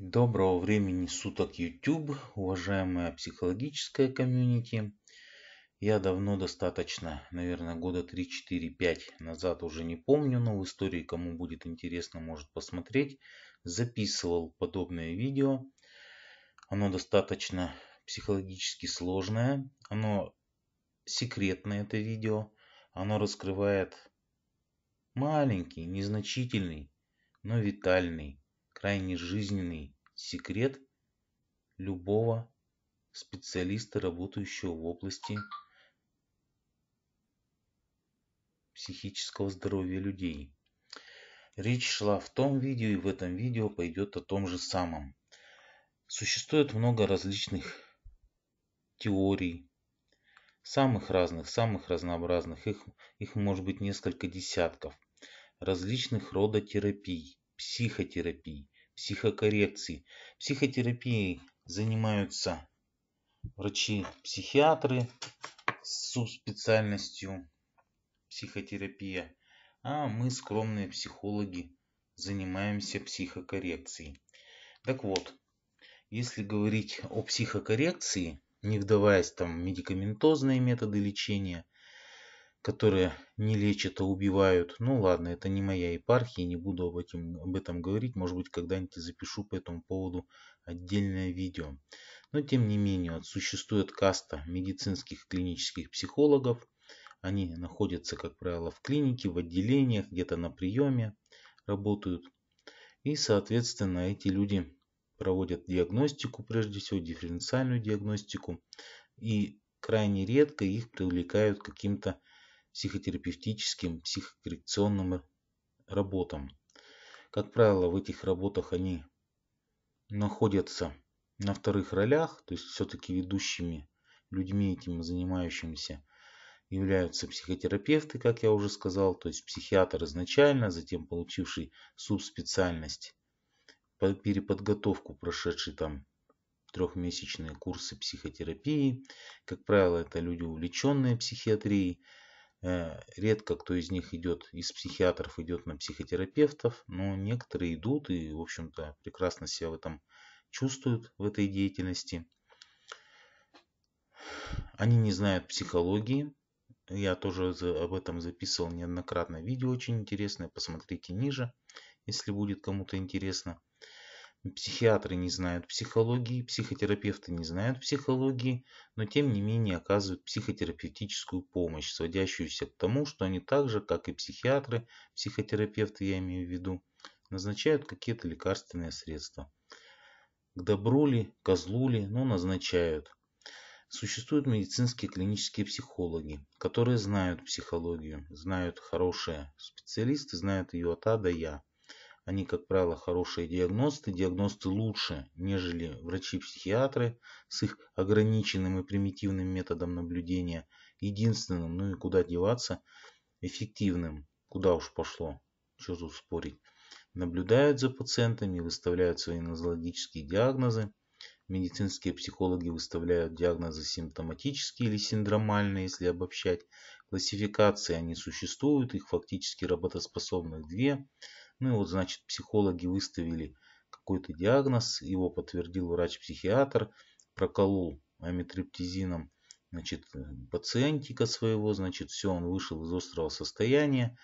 Доброго времени суток YouTube, уважаемая психологическая комьюнити. Я давно достаточно, наверное, года 3-4-5 назад, уже не помню, но в истории, кому будет интересно, может посмотреть, записывал подобное видео. Оно достаточно психологически сложное, оно секретное, это видео. Оно раскрывает маленький, незначительный, но витальный крайне жизненный секрет любого специалиста, работающего в области психического здоровья людей. Речь шла в том видео и в этом видео пойдет о том же самом. Существует много различных теорий, самых разных, самых разнообразных, их, их может быть несколько десятков, различных рода терапий психотерапии, психокоррекции. Психотерапией занимаются врачи-психиатры с специальностью психотерапия, а мы, скромные психологи, занимаемся психокоррекцией. Так вот, если говорить о психокоррекции, не вдаваясь там в медикаментозные методы лечения, которые не лечат, а убивают. Ну ладно, это не моя епархия, не буду об, этом об этом говорить. Может быть, когда-нибудь запишу по этому поводу отдельное видео. Но тем не менее, существует каста медицинских клинических психологов. Они находятся, как правило, в клинике, в отделениях, где-то на приеме работают. И, соответственно, эти люди проводят диагностику, прежде всего дифференциальную диагностику. И крайне редко их привлекают каким-то психотерапевтическим, психокоррекционным работам. Как правило, в этих работах они находятся на вторых ролях, то есть все-таки ведущими людьми этим занимающимися являются психотерапевты, как я уже сказал, то есть психиатр изначально, затем получивший субспециальность, переподготовку, прошедший там трехмесячные курсы психотерапии. Как правило, это люди увлеченные психиатрией, Э, редко кто из них идет, из психиатров идет на психотерапевтов, но некоторые идут и, в общем-то, прекрасно себя в этом чувствуют, в этой деятельности. Они не знают психологии. Я тоже об этом записывал неоднократно видео, очень интересное. Посмотрите ниже, если будет кому-то интересно. Психиатры не знают психологии, психотерапевты не знают психологии, но тем не менее оказывают психотерапевтическую помощь, сводящуюся к тому, что они так же, как и психиатры, психотерапевты я имею в виду, назначают какие-то лекарственные средства. К добру ли, козлу ли, но назначают. Существуют медицинские клинические психологи, которые знают психологию, знают хорошие специалисты, знают ее от А до Я. Они, как правило, хорошие диагносты, диагносты лучше, нежели врачи-психиатры с их ограниченным и примитивным методом наблюдения, единственным, ну и куда деваться, эффективным, куда уж пошло, что тут спорить. Наблюдают за пациентами, выставляют свои нозологические диагнозы. Медицинские психологи выставляют диагнозы симптоматические или синдромальные, если обобщать. Классификации они существуют, их фактически работоспособных две. Ну и вот, значит, психологи выставили какой-то диагноз, его подтвердил врач-психиатр, проколол амитриптизином значит, пациентика своего, значит, все, он вышел из острого состояния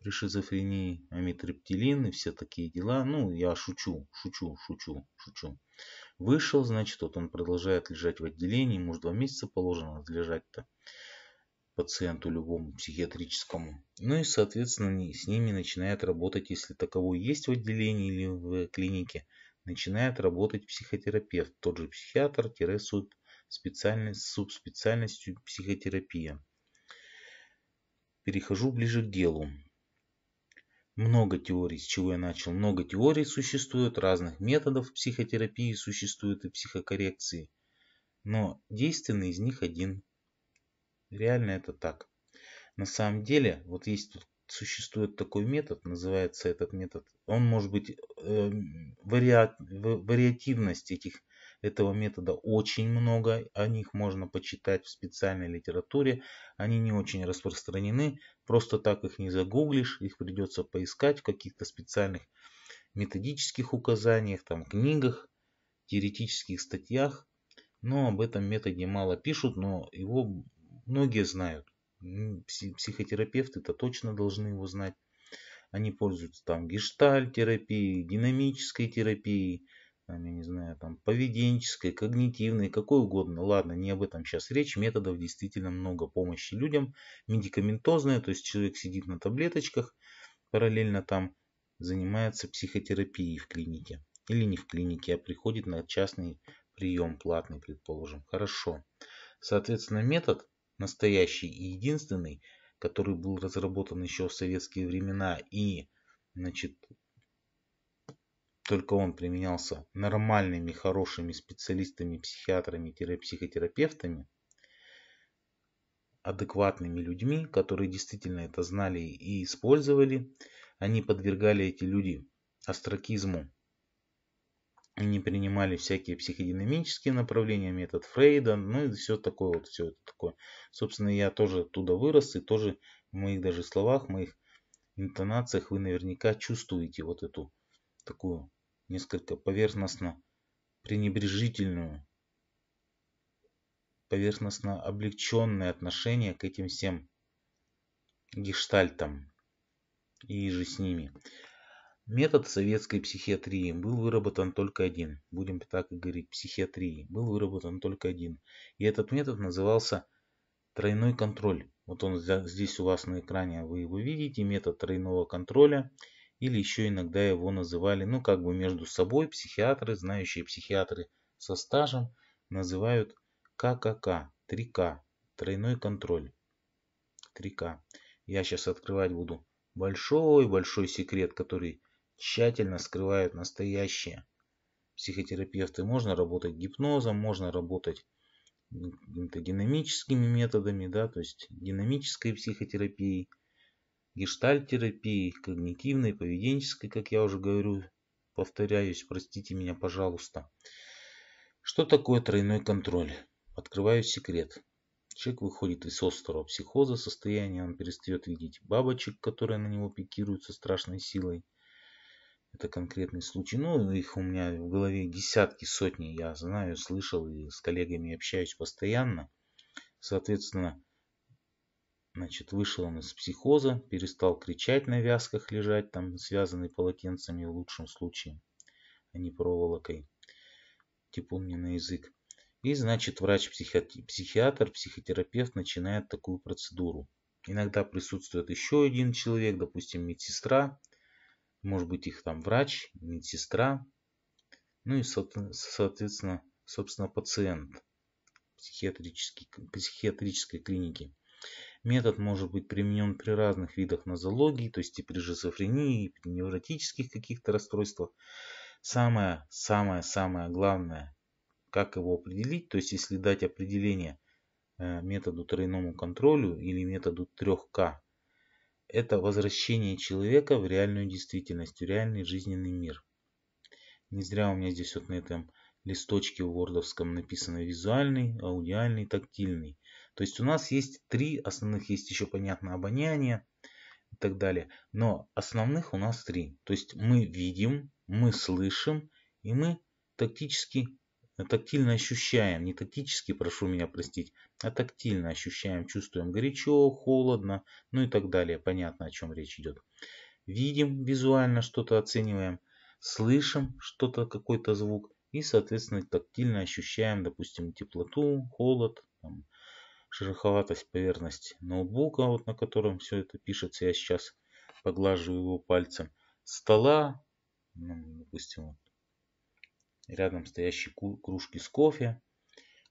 при шизофрении, амитриптилин и все такие дела. Ну, я шучу, шучу, шучу, шучу. Вышел, значит, вот он продолжает лежать в отделении, ему же два месяца положено лежать-то пациенту любому психиатрическому. Ну и, соответственно, с ними начинает работать, если таковой есть в отделении или в э, клинике, начинает работать психотерапевт, тот же психиатр специальность, субспециальностью психотерапия. Перехожу ближе к делу. Много теорий, с чего я начал. Много теорий существует, разных методов психотерапии существует и психокоррекции. Но действенный из них один Реально это так. На самом деле, вот есть тут существует такой метод, называется этот метод. Он может быть, э, вариа, вариативность этих, этого метода очень много. О них можно почитать в специальной литературе. Они не очень распространены. Просто так их не загуглишь. Их придется поискать в каких-то специальных методических указаниях, там, книгах, теоретических статьях. Но об этом методе мало пишут, но его многие знают. Психотерапевты это точно должны его знать. Они пользуются там гештальтерапией, динамической терапией, там, я не знаю, там поведенческой, когнитивной, какой угодно. Ладно, не об этом сейчас речь. Методов действительно много помощи людям. Медикаментозная, то есть человек сидит на таблеточках, параллельно там занимается психотерапией в клинике. Или не в клинике, а приходит на частный прием, платный, предположим. Хорошо. Соответственно, метод настоящий и единственный, который был разработан еще в советские времена и значит, только он применялся нормальными, хорошими специалистами, психиатрами, психотерапевтами, адекватными людьми, которые действительно это знали и использовали. Они подвергали эти люди астракизму. Они принимали всякие психодинамические направления, метод Фрейда, ну и все такое вот, все это такое. Собственно, я тоже оттуда вырос, и тоже в моих даже словах, в моих интонациях вы наверняка чувствуете вот эту такую несколько поверхностно пренебрежительную, поверхностно облегченное отношение к этим всем гештальтам и же с ними. Метод советской психиатрии был выработан только один, будем так и говорить, психиатрии, был выработан только один. И этот метод назывался тройной контроль. Вот он здесь у вас на экране, вы его видите, метод тройного контроля. Или еще иногда его называли, ну как бы между собой психиатры, знающие психиатры со стажем, называют ККК, 3К, тройной контроль. 3К. Я сейчас открывать буду большой-большой секрет, который тщательно скрывают настоящее. Психотерапевты можно работать гипнозом, можно работать динамическими методами, да, то есть динамической психотерапией, гештальтерапией, когнитивной, поведенческой, как я уже говорю, повторяюсь, простите меня, пожалуйста. Что такое тройной контроль? Открываю секрет. Человек выходит из острого психоза состояния, он перестает видеть бабочек, которые на него пикируют со страшной силой – это конкретный случай. Ну, их у меня в голове десятки, сотни, я знаю, слышал и с коллегами общаюсь постоянно. Соответственно, значит, вышел он из психоза, перестал кричать на вязках лежать, там связанный полотенцами в лучшем случае, а не проволокой. Типа мне на язык. И значит, врач-психиатр, психотерапевт начинает такую процедуру. Иногда присутствует еще один человек, допустим, медсестра, может быть их там врач, медсестра, ну и, соответственно, собственно, пациент психиатрической, клиники. Метод может быть применен при разных видах нозологии, то есть и при шизофрении, и при невротических каких-то расстройствах. Самое-самое-самое главное, как его определить, то есть если дать определение э, методу тройному контролю или методу 3К, это возвращение человека в реальную действительность, в реальный жизненный мир. Не зря у меня здесь вот на этом листочке в вордовском написано визуальный, аудиальный, тактильный. То есть у нас есть три основных, есть еще понятно обоняние и так далее. Но основных у нас три. То есть мы видим, мы слышим и мы тактически тактильно ощущаем, не тактически, прошу меня простить, а тактильно ощущаем, чувствуем горячо, холодно, ну и так далее. Понятно, о чем речь идет. Видим визуально что-то, оцениваем, слышим что-то, какой-то звук и, соответственно, тактильно ощущаем, допустим, теплоту, холод, там, шероховатость поверхности ноутбука, вот на котором все это пишется. Я сейчас поглаживаю его пальцем. Стола, ну, допустим, вот рядом стоящие кружки с кофе.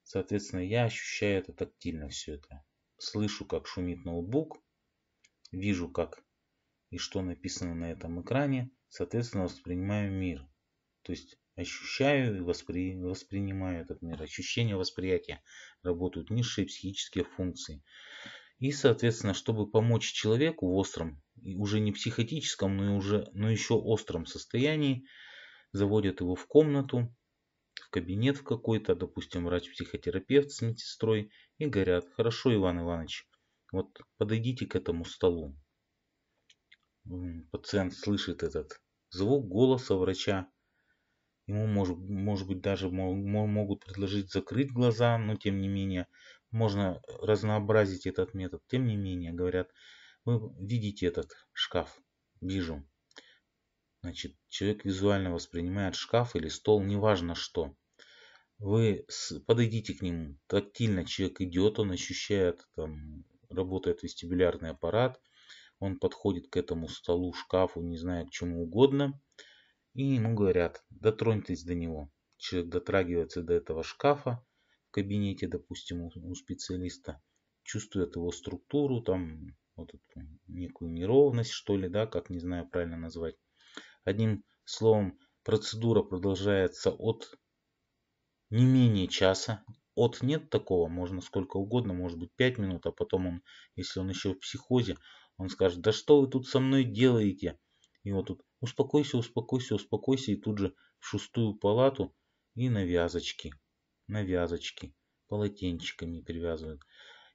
Соответственно, я ощущаю это тактильно все это. Слышу, как шумит ноутбук, вижу, как и что написано на этом экране, соответственно, воспринимаю мир. То есть ощущаю и воспри... воспринимаю этот мир. Ощущения восприятия работают низшие психические функции. И, соответственно, чтобы помочь человеку в остром, и уже не психотическом, но, и уже, но еще остром состоянии, заводят его в комнату, в кабинет в какой-то, допустим, врач-психотерапевт с медсестрой, и говорят, хорошо, Иван Иванович, вот подойдите к этому столу. Пациент слышит этот звук голоса врача. Ему, может, может быть, даже могут предложить закрыть глаза, но тем не менее, можно разнообразить этот метод. Тем не менее, говорят, вы видите этот шкаф, вижу. Значит, человек визуально воспринимает шкаф или стол, неважно что. Вы подойдите к нему. Тактильно человек идет, он ощущает, там, работает вестибулярный аппарат. Он подходит к этому столу, шкафу, не знаю, к чему угодно. И ему говорят, дотроньтесь до него. Человек дотрагивается до этого шкафа в кабинете, допустим, у специалиста. Чувствует его структуру, там, вот эту некую неровность, что ли, да, как не знаю правильно назвать. Одним словом, процедура продолжается от не менее часа. От нет такого, можно сколько угодно, может быть 5 минут, а потом он, если он еще в психозе, он скажет, да что вы тут со мной делаете? И вот тут успокойся, успокойся, успокойся, и тут же в шестую палату и навязочки, навязочки полотенчиками привязывают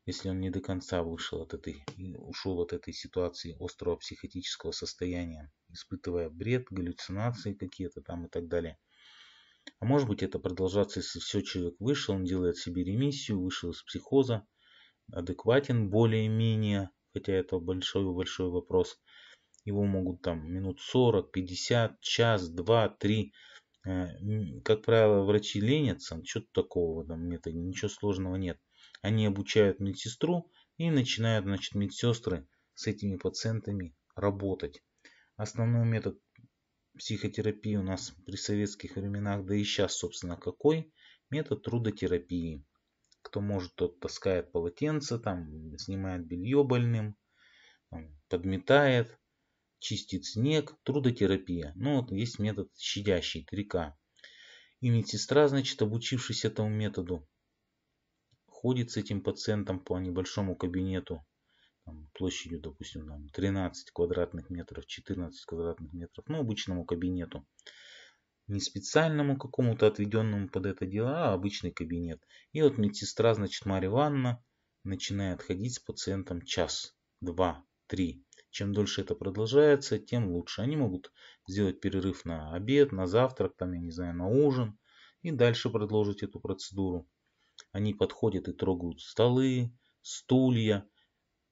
если он не до конца вышел от этой, ушел от этой ситуации острого психотического состояния, испытывая бред, галлюцинации какие-то там и так далее. А может быть это продолжаться, если все человек вышел, он делает себе ремиссию, вышел из психоза, адекватен более-менее, хотя это большой-большой вопрос. Его могут там минут 40, 50, час, два, три. Э, как правило, врачи ленятся, что-то такого там нет, ничего сложного нет. Они обучают медсестру и начинают значит, медсестры с этими пациентами работать. Основной метод психотерапии у нас при советских временах, да и сейчас, собственно, какой? Метод трудотерапии. Кто может, тот таскает полотенце, там, снимает белье больным, там, подметает, чистит снег, трудотерапия. Ну вот есть метод щадящий, трика. И медсестра, значит, обучившись этому методу, ходит с этим пациентом по небольшому кабинету, там, площадью, допустим, там, 13 квадратных метров, 14 квадратных метров, ну, обычному кабинету. Не специальному какому-то отведенному под это дело, а обычный кабинет. И вот медсестра, значит, Марья Ивановна начинает ходить с пациентом час, два, три. Чем дольше это продолжается, тем лучше. Они могут сделать перерыв на обед, на завтрак, там, я не знаю, на ужин и дальше продолжить эту процедуру. Они подходят и трогают столы, стулья.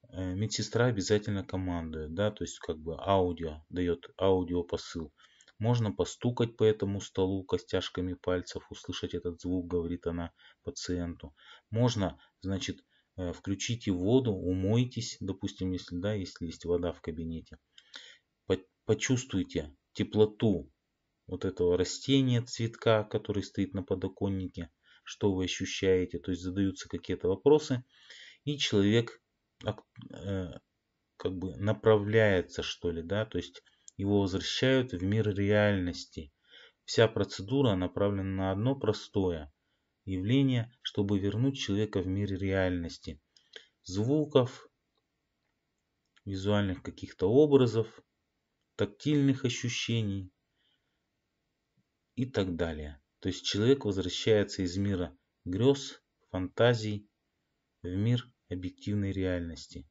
Э, медсестра обязательно командует, да, то есть как бы аудио, дает аудиопосыл. Можно постукать по этому столу костяшками пальцев, услышать этот звук, говорит она пациенту. Можно, значит, э, включите воду, умойтесь, допустим, если, да, если есть вода в кабинете. Почувствуйте теплоту вот этого растения, цветка, который стоит на подоконнике что вы ощущаете, то есть задаются какие-то вопросы, и человек э, как бы направляется, что ли, да, то есть его возвращают в мир реальности. Вся процедура направлена на одно простое явление, чтобы вернуть человека в мир реальности. Звуков, визуальных каких-то образов, тактильных ощущений и так далее. То есть человек возвращается из мира грез, фантазий в мир объективной реальности.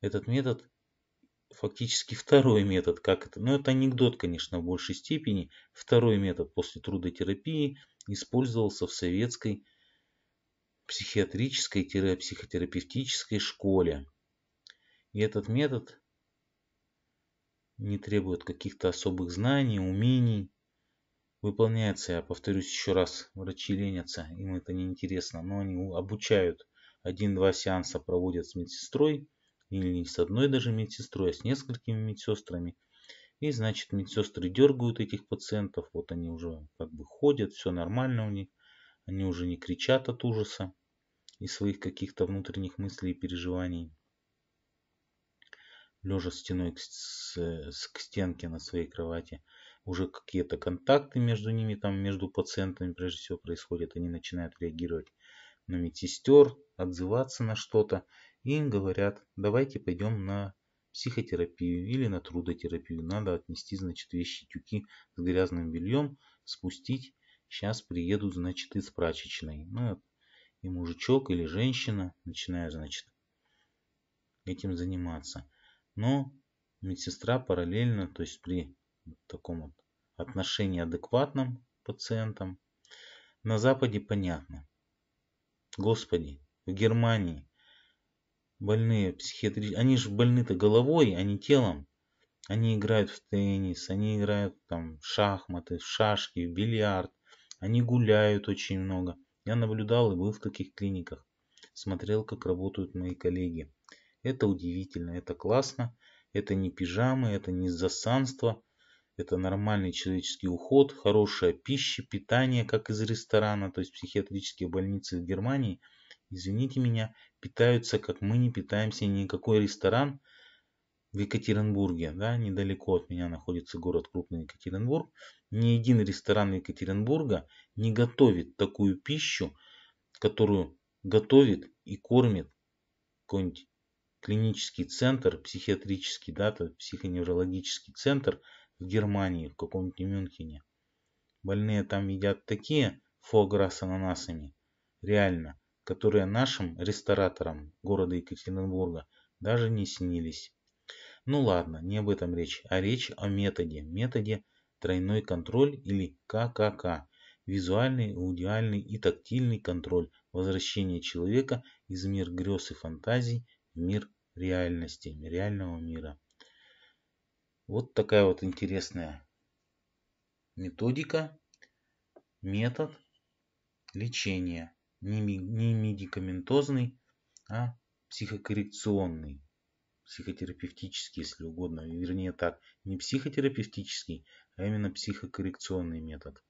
Этот метод фактически второй метод, как это, ну это анекдот, конечно, в большей степени. Второй метод после трудотерапии использовался в советской психиатрической-психотерапевтической школе. И этот метод не требует каких-то особых знаний, умений выполняется, я повторюсь еще раз, врачи ленятся, им это не интересно, но они обучают. Один-два сеанса проводят с медсестрой, или не с одной даже медсестрой, а с несколькими медсестрами. И значит медсестры дергают этих пациентов, вот они уже как бы ходят, все нормально у них, они уже не кричат от ужаса и своих каких-то внутренних мыслей и переживаний. Лежа стеной к, с, к стенке на своей кровати – уже какие-то контакты между ними, там между пациентами прежде всего происходят, они начинают реагировать на медсестер, отзываться на что-то, и им говорят, давайте пойдем на психотерапию или на трудотерапию. Надо отнести, значит, вещи, тюки с грязным бельем, спустить. Сейчас приедут, значит, из прачечной. Ну, и мужичок или женщина начинает значит, этим заниматься. Но медсестра параллельно, то есть при таком вот отношении адекватном пациентам. На Западе понятно. Господи, в Германии больные психиатрические, они же больны-то головой, а не телом. Они играют в теннис, они играют там в шахматы, в шашки, в бильярд. Они гуляют очень много. Я наблюдал и был в таких клиниках. Смотрел, как работают мои коллеги. Это удивительно, это классно. Это не пижамы, это не засанство это нормальный человеческий уход, хорошая пища, питание, как из ресторана, то есть психиатрические больницы в Германии, извините меня, питаются, как мы не питаемся, никакой ресторан в Екатеринбурге, да, недалеко от меня находится город крупный Екатеринбург, ни один ресторан Екатеринбурга не готовит такую пищу, которую готовит и кормит какой-нибудь клинический центр, психиатрический, да, психоневрологический центр – в Германии, в каком-нибудь Мюнхене. Больные там едят такие фуагра с ананасами, реально, которые нашим рестораторам города Екатеринбурга даже не снились. Ну ладно, не об этом речь, а речь о методе. Методе тройной контроль или ККК. Визуальный, аудиальный и тактильный контроль возвращения человека из мир грез и фантазий в мир реальности, реального мира. Вот такая вот интересная методика, метод лечения. Не, не медикаментозный, а психокоррекционный, психотерапевтический, если угодно. Вернее так, не психотерапевтический, а именно психокоррекционный метод.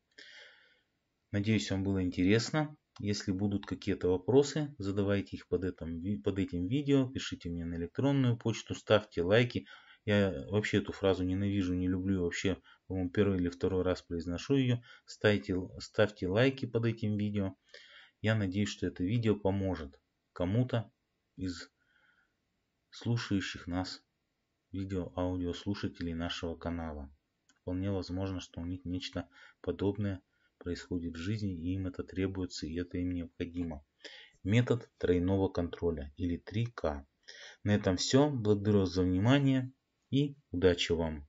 Надеюсь, вам было интересно. Если будут какие-то вопросы, задавайте их под этим, под этим видео, пишите мне на электронную почту, ставьте лайки. Я вообще эту фразу ненавижу, не люблю вообще, по-моему, первый или второй раз произношу ее. Ставьте, ставьте лайки под этим видео. Я надеюсь, что это видео поможет кому-то из слушающих нас видео-аудиослушателей нашего канала. Вполне возможно, что у них нечто подобное происходит в жизни, и им это требуется, и это им необходимо. Метод тройного контроля или 3К. На этом все. Благодарю вас за внимание и удачи вам!